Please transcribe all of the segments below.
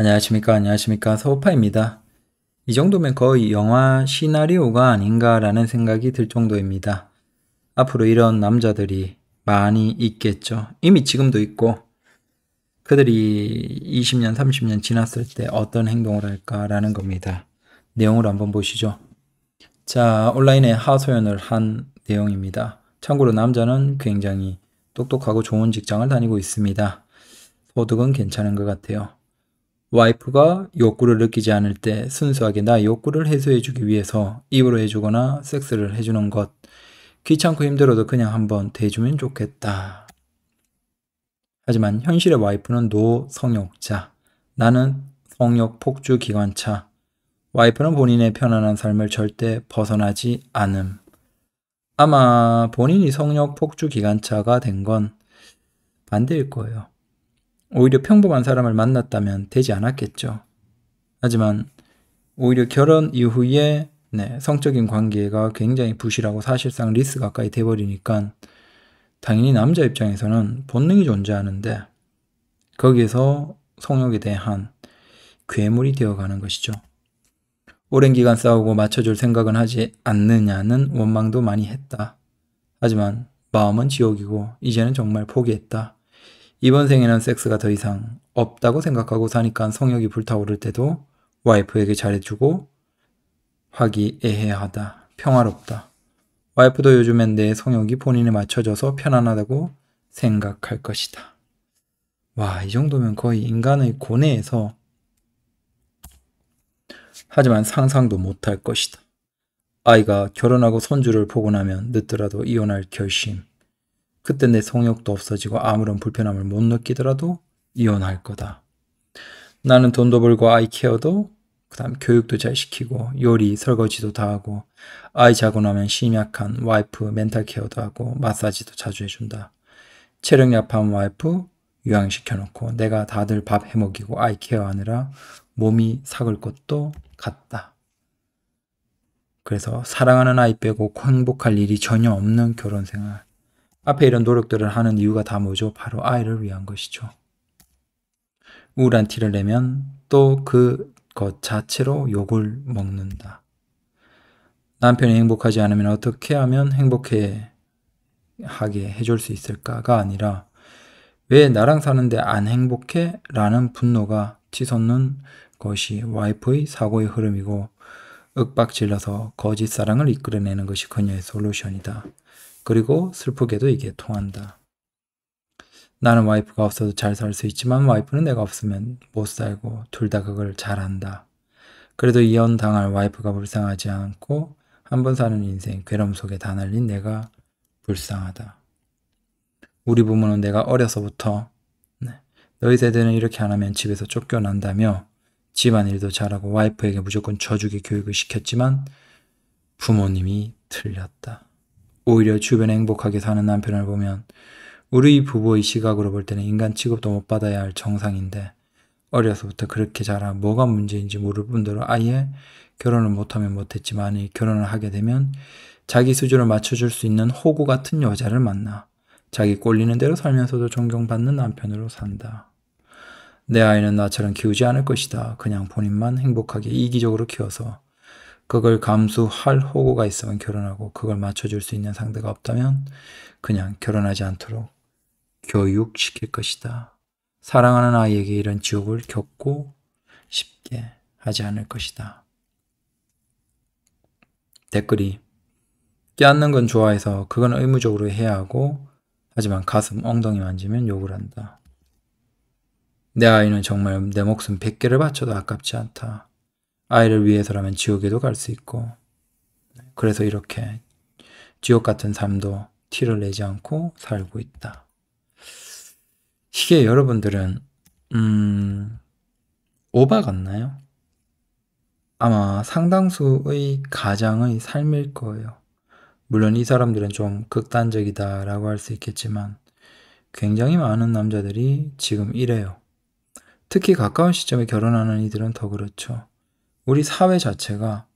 안녕하십니까 안녕하십니까 서우파입니다. 이 정도면 거의 영화 시나리오가 아닌가라는 생각이 들 정도입니다. 앞으로 이런 남자들이 많이 있겠죠. 이미 지금도 있고 그들이 20년 30년 지났을 때 어떤 행동을 할까라는 겁니다. 내용을 한번 보시죠. 자 온라인에 하소연을 한 내용입니다. 참고로 남자는 굉장히 똑똑하고 좋은 직장을 다니고 있습니다. 소득은 괜찮은 것 같아요. 와이프가 욕구를 느끼지 않을 때 순수하게 나 욕구를 해소해주기 위해서 입으로 해주거나 섹스를 해주는 것. 귀찮고 힘들어도 그냥 한번 대주면 좋겠다. 하지만 현실의 와이프는 노성욕자, 나는 성욕 폭주 기관차. 와이프는 본인의 편안한 삶을 절대 벗어나지 않음. 아마 본인이 성욕 폭주 기관차가 된 건 반대일 거예요. 오히려 평범한 사람을 만났다면 되지 않았겠죠. 하지만 오히려 결혼 이후에 네, 성적인 관계가 굉장히 부실하고 사실상 리스 가까이 돼버리니까 당연히 남자 입장에서는 본능이 존재하는데 거기에서 성욕에 대한 괴물이 되어가는 것이죠. 오랜 기간 싸우고 맞춰줄 생각은 하지 않느냐는 원망도 많이 했다. 하지만 마음은 지옥이고 이제는 정말 포기했다. 이번 생에는 섹스가 더 이상 없다고 생각하고 사니까 성욕이 불타오를 때도 와이프에게 잘해주고 화기애애하다, 평화롭다. 와이프도 요즘엔 내 성욕이 본인에 맞춰져서 편안하다고 생각할 것이다. 와, 이 정도면 거의 인간의 고뇌에서 하지만 상상도 못할 것이다. 아이가 결혼하고 손주를 보고 나면 늦더라도 이혼할 결심. 그때 내 성욕도 없어지고 아무런 불편함을 못 느끼더라도 이혼할 거다. 나는 돈도 벌고 아이 케어도 그다음 교육도 잘 시키고 요리 설거지도 다 하고 아이 자고 나면 심약한 와이프 멘탈 케어도 하고 마사지도 자주 해준다. 체력 약한 와이프 요양시켜놓고 내가 다들 밥 해먹이고 아이 케어하느라 몸이 삭을 것도 같다. 그래서 사랑하는 아이 빼고 행복할 일이 전혀 없는 결혼 생활. 앞에 이런 노력들을 하는 이유가 다 뭐죠? 바로 아이를 위한 것이죠. 우울한 티를 내면 또 그 것 자체로 욕을 먹는다. 남편이 행복하지 않으면 어떻게 하면 행복해 하게 해줄 수 있을까가 아니라 왜 나랑 사는데 안 행복해? 라는 분노가 치솟는 것이 와이프의 사고의 흐름이고 윽박질러서 거짓사랑을 이끌어내는 것이 그녀의 솔루션이다. 그리고 슬프게도 이게 통한다. 나는 와이프가 없어도 잘 살 수 있지만 와이프는 내가 없으면 못 살고 둘 다 그걸 잘한다. 그래도 이혼당할 와이프가 불쌍하지 않고 한 번 사는 인생 괴로움 속에 다 날린 내가 불쌍하다. 우리 부모는 내가 어려서부터 네, 너희 세대는 이렇게 안 하면 집에서 쫓겨난다며 집안일도 잘하고 와이프에게 무조건 저주기 교육을 시켰지만 부모님이 틀렸다. 오히려 주변에 행복하게 사는 남편을 보면 우리 부부의 시각으로 볼 때는 인간 취급도 못 받아야 할 정상인데 어려서부터 그렇게 자라 뭐가 문제인지 모를 뿐더러 아예 결혼을 못하면 못했지만 결혼을 하게 되면 자기 수준을 맞춰줄 수 있는 호구 같은 여자를 만나 자기 꼴리는 대로 살면서도 존경받는 남편으로 산다. 내 아이는 나처럼 키우지 않을 것이다. 그냥 본인만 행복하게 이기적으로 키워서 그걸 감수할 호구가 있으면 결혼하고 그걸 맞춰줄 수 있는 상대가 없다면 그냥 결혼하지 않도록 교육시킬 것이다. 사랑하는 아이에게 이런 지옥을 겪고 쉽게 하지 않을 것이다. 댓글이 깨안는건 좋아해서 그건 의무적으로 해야 하고 하지만 가슴 엉덩이 만지면 욕을 한다. 내 아이는 정말 내 목숨 100개를 바쳐도 아깝지 않다. 아이를 위해서라면 지옥에도 갈 수 있고 네, 그래서 이렇게 지옥 같은 삶도 티를 내지 않고 살고 있다. 이게 여러분들은 음, 오바 같나요? 아마 상당수의 가장의 삶일 거예요. 물론 이 사람들은 좀 극단적이다라고 할 수 있겠지만 굉장히 많은 남자들이 지금 이래요. 특히 가까운 시점에 결혼하는 이들은 더 그렇죠. 우리 사회 자체가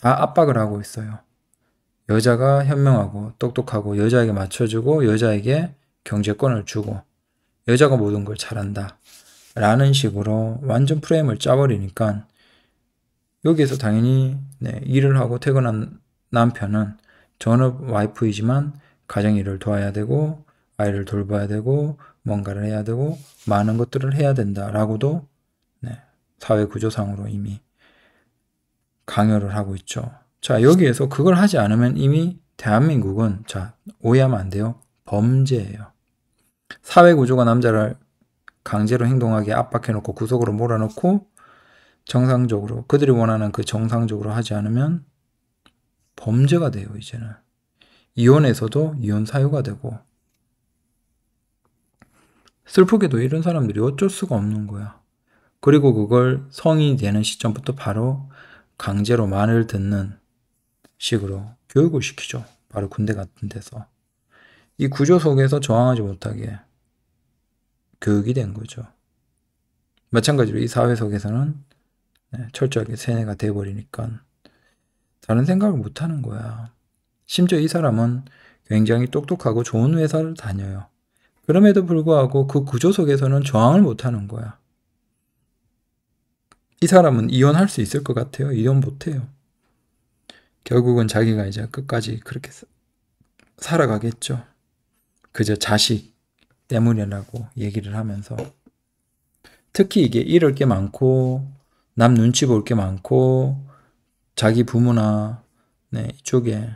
다 압박을 하고 있어요. 여자가 현명하고 똑똑하고 여자에게 맞춰주고 여자에게 경제권을 주고 여자가 모든 걸 잘한다. 라는 식으로 완전 프레임을 짜버리니까 여기에서 당연히 네, 일을 하고 퇴근한 남편은 전업 와이프이지만 가정 일을 도와야 되고 아이를 돌봐야 되고 뭔가를 해야 되고 많은 것들을 해야 된다라고도 네, 사회 구조상으로 이미 강요를 하고 있죠. 자, 여기에서 그걸 하지 않으면 이미 대한민국은 자, 오해하면 안 돼요. 범죄예요. 사회 구조가 남자를 강제로 행동하게 압박해 놓고 구속으로 몰아넣고 정상적으로 그들이 원하는 그 정상적으로 하지 않으면 범죄가 돼요, 이제는. 이혼에서도 이혼 사유가 되고 슬프게도 이런 사람들이 어쩔 수가 없는 거야. 그리고 그걸 성인이 되는 시점부터 바로 강제로 말을 듣는 식으로 교육을 시키죠. 바로 군대 같은 데서. 이 구조 속에서 저항하지 못하게 교육이 된 거죠. 마찬가지로 이 사회 속에서는 네, 철저하게 세뇌가 돼버리니까 다른 생각을 못하는 거야. 심지어 이 사람은 굉장히 똑똑하고 좋은 회사를 다녀요. 그럼에도 불구하고 그 구조 속에서는 저항을 못하는 거야. 이 사람은 이혼할 수 있을 것 같아요. 이혼 못해요. 결국은 자기가 이제 끝까지 그렇게 살아가겠죠. 그저 자식 때문이라고 얘기를 하면서 특히 이게 잃을 게 많고 남 눈치 볼 게 많고 자기 부모나 네, 이쪽에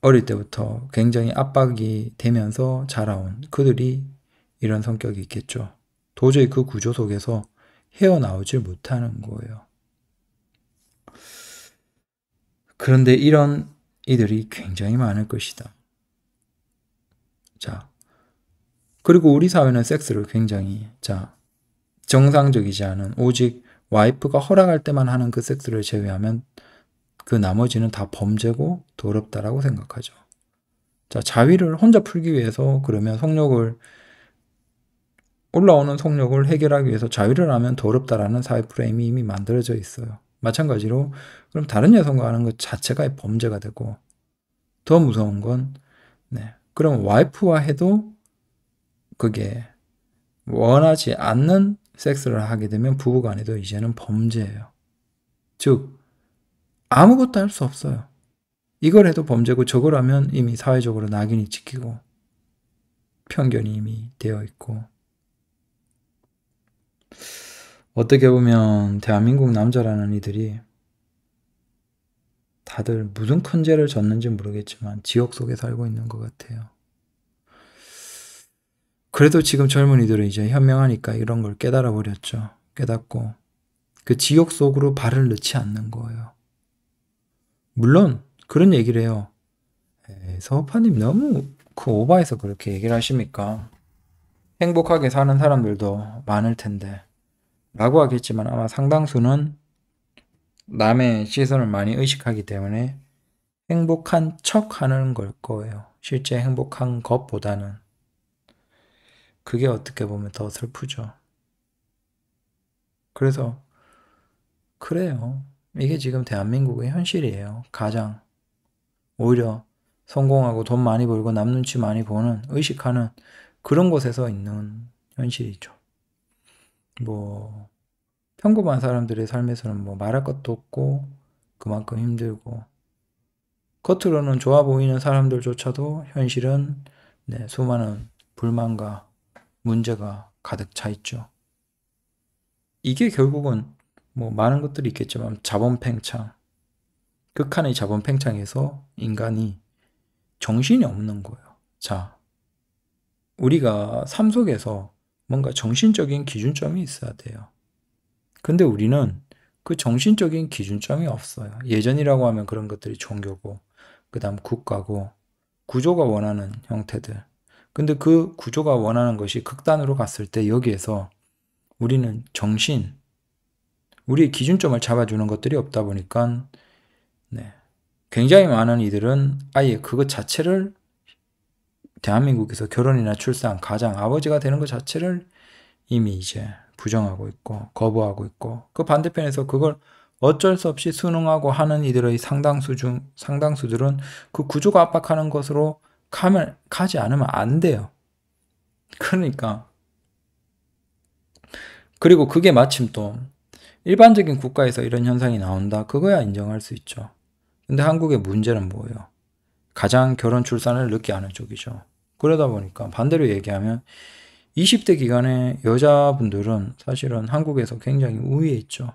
어릴 때부터 굉장히 압박이 되면서 자라온 그들이 이런 성격이 있겠죠. 도저히 그 구조 속에서 헤어나오질 못하는 거예요. 그런데 이런 이들이 굉장히 많을 것이다. 자, 그리고 우리 사회는 섹스를 굉장히 자 정상적이지 않은 오직 와이프가 허락할 때만 하는 그 섹스를 제외하면 그 나머지는 다 범죄고 더럽다라고 생각하죠. 자, 자위를 혼자 풀기 위해서 그러면 성욕을 올라오는 속력을 해결하기 위해서 자위를 하면 더럽다라는 사회 프레임이 이미 만들어져 있어요. 마찬가지로 그럼 다른 여성과 하는 것 자체가 범죄가 되고 더 무서운 건 네. 그럼 와이프와 해도 그게 원하지 않는 섹스를 하게 되면 부부간에도 이제는 범죄예요. 즉 아무것도 할 수 없어요. 이걸 해도 범죄고 저걸 하면 이미 사회적으로 낙인이 찍히고 편견이 이미 되어 있고 어떻게 보면 대한민국 남자라는 이들이 다들 무슨 큰 죄를 졌는지 모르겠지만 지옥 속에 살고 있는 것 같아요. 그래도 지금 젊은이들은 이제 현명하니까 이런 걸 깨달아 버렸죠. 깨닫고 그 지옥 속으로 발을 넣지 않는 거예요. 물론 그런 얘기를 해요. 서파님 너무 그 오바에서 그렇게 얘기를 하십니까? 행복하게 사는 사람들도 많을 텐데 라고 하겠지만 아마 상당수는 남의 시선을 많이 의식하기 때문에 행복한 척 하는 걸 거예요. 실제 행복한 것보다는. 그게 어떻게 보면 더 슬프죠. 그래서, 그래요. 이게 지금 대한민국의 현실이에요. 가장. 오히려 성공하고 돈 많이 벌고 남 눈치 많이 보는, 의식하는 그런 곳에서 있는 현실이죠. 뭐 평범한 사람들의 삶에서는 뭐 말할 것도 없고 그만큼 힘들고 겉으로는 좋아 보이는 사람들조차도 현실은 네, 수많은 불만과 문제가 가득 차 있죠. 이게 결국은 뭐 많은 것들이 있겠지만 자본팽창, 극한의 자본팽창에서 인간이 정신이 없는 거예요. 자, 우리가 삶 속에서 뭔가 정신적인 기준점이 있어야 돼요. 근데 우리는 그 정신적인 기준점이 없어요. 예전이라고 하면 그런 것들이 종교고, 그 다음 국가고, 구조가 원하는 형태들. 근데 그 구조가 원하는 것이 극단으로 갔을 때 여기에서 우리는 정신, 우리의 기준점을 잡아주는 것들이 없다 보니까 네, 굉장히 많은 이들은 아예 그것 자체를 대한민국에서 결혼이나 출산, 가장 아버지가 되는 것 자체를 이미 이제 부정하고 있고 거부하고 있고 그 반대편에서 그걸 어쩔 수 없이 순응하고 하는 이들의 상당수 중 상당수들은 그 구조가 압박하는 것으로 가면 가지 않으면 안 돼요. 그러니까 그리고 그게 마침 또 일반적인 국가에서 이런 현상이 나온다. 그거야 인정할 수 있죠. 근데 한국의 문제는 뭐예요? 가장 결혼 출산을 늦게 하는 쪽이죠. 그러다 보니까 반대로 얘기하면 20대 기간에 여자분들은 사실은 한국에서 굉장히 우위에 있죠.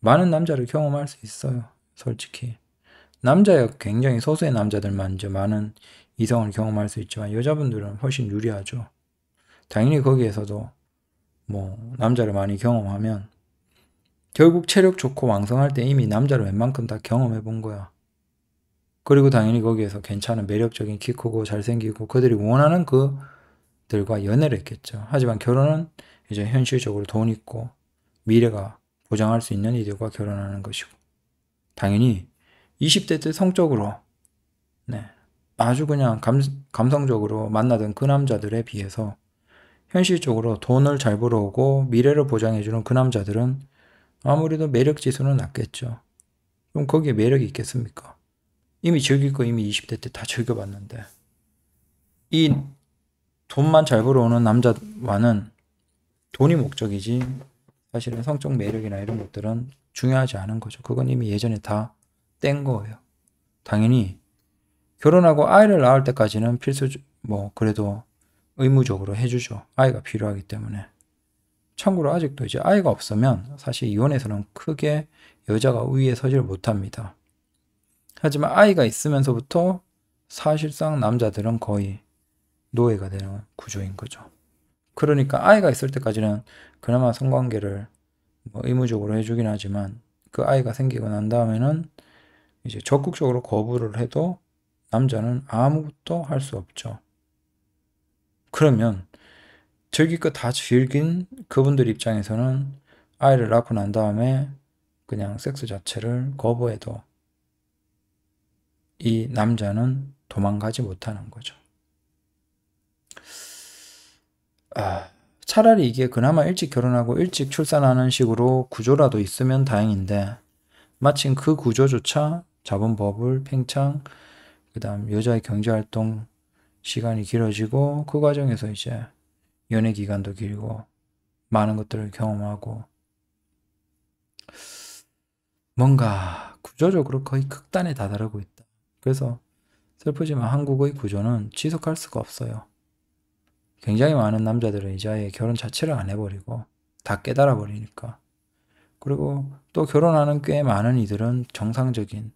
많은 남자를 경험할 수 있어요. 솔직히. 남자야 굉장히 소수의 남자들만 이제 많은 이성을 경험할 수 있지만 여자분들은 훨씬 유리하죠. 당연히 거기에서도 뭐 남자를 많이 경험하면 결국 체력 좋고 왕성할 때 이미 남자를 웬만큼 다 경험해 본 거야. 그리고 당연히 거기에서 괜찮은 매력적인 키 크고 잘생기고 그들이 원하는 그들과 연애를 했겠죠. 하지만 결혼은 이제 현실적으로 돈 있고 미래가 보장할 수 있는 이들과 결혼하는 것이고 당연히 20대 때 성적으로 네, 아주 그냥 감, 감성적으로 만나던 그 남자들에 비해서 현실적으로 돈을 잘 벌어오고 미래를 보장해주는 그 남자들은 아무래도 매력 지수는 낮겠죠. 그럼 거기에 매력이 있겠습니까? 이미 즐길 거 이미 20대 때 다 즐겨봤는데 이 돈만 잘 벌어오는 남자와는 돈이 목적이지 사실은 성적 매력이나 이런 것들은 중요하지 않은 거죠. 그건 이미 예전에 다 뗀 거예요. 당연히 결혼하고 아이를 낳을 때까지는 필수 뭐 그래도 의무적으로 해주죠. 아이가 필요하기 때문에. 참고로 아직도 이제 아이가 없으면 사실 이혼에서는 크게 여자가 우위에 서질 못합니다. 하지만 아이가 있으면서부터 사실상 남자들은 거의 노예가 되는 구조인 거죠. 그러니까 아이가 있을 때까지는 그나마 성관계를 뭐 의무적으로 해주긴 하지만 그 아이가 생기고 난 다음에는 이제 적극적으로 거부를 해도 남자는 아무것도 할 수 없죠. 그러면 즐기껏 다 즐긴 그분들 입장에서는 아이를 낳고 난 다음에 그냥 섹스 자체를 거부해도 이 남자는 도망가지 못하는 거죠. 아, 차라리 이게 그나마 일찍 결혼하고 일찍 출산하는 식으로 구조라도 있으면 다행인데 마침 그 구조조차 자본법을 팽창, 그 다음 여자의 경제활동 시간이 길어지고 그 과정에서 이제 연애 기간도 길고 많은 것들을 경험하고 뭔가 구조적으로 거의 극단에 다다르고 있다. 그래서 슬프지만 한국의 구조는 지속할 수가 없어요. 굉장히 많은 남자들은 이제 아예 결혼 자체를 안 해버리고 다 깨달아 버리니까. 그리고 또 결혼하는 꽤 많은 이들은 정상적인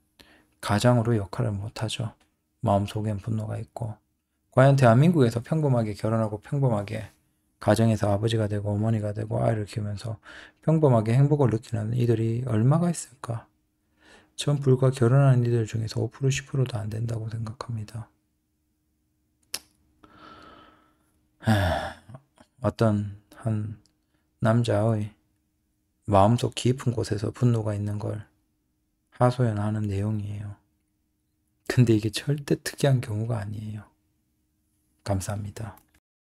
가장으로 역할을 못하죠. 마음속엔 분노가 있고. 과연 대한민국에서 평범하게 결혼하고 평범하게 가정에서 아버지가 되고 어머니가 되고 아이를 키우면서 평범하게 행복을 느끼는 이들이 얼마가 있을까? 전 불과 결혼한 이들 중에서 5% 10%도 안 된다고 생각합니다. 어떤 한 남자의 마음속 깊은 곳에서 분노가 있는 걸 하소연하는 내용이에요. 근데 이게 절대 특이한 경우가 아니에요. 감사합니다.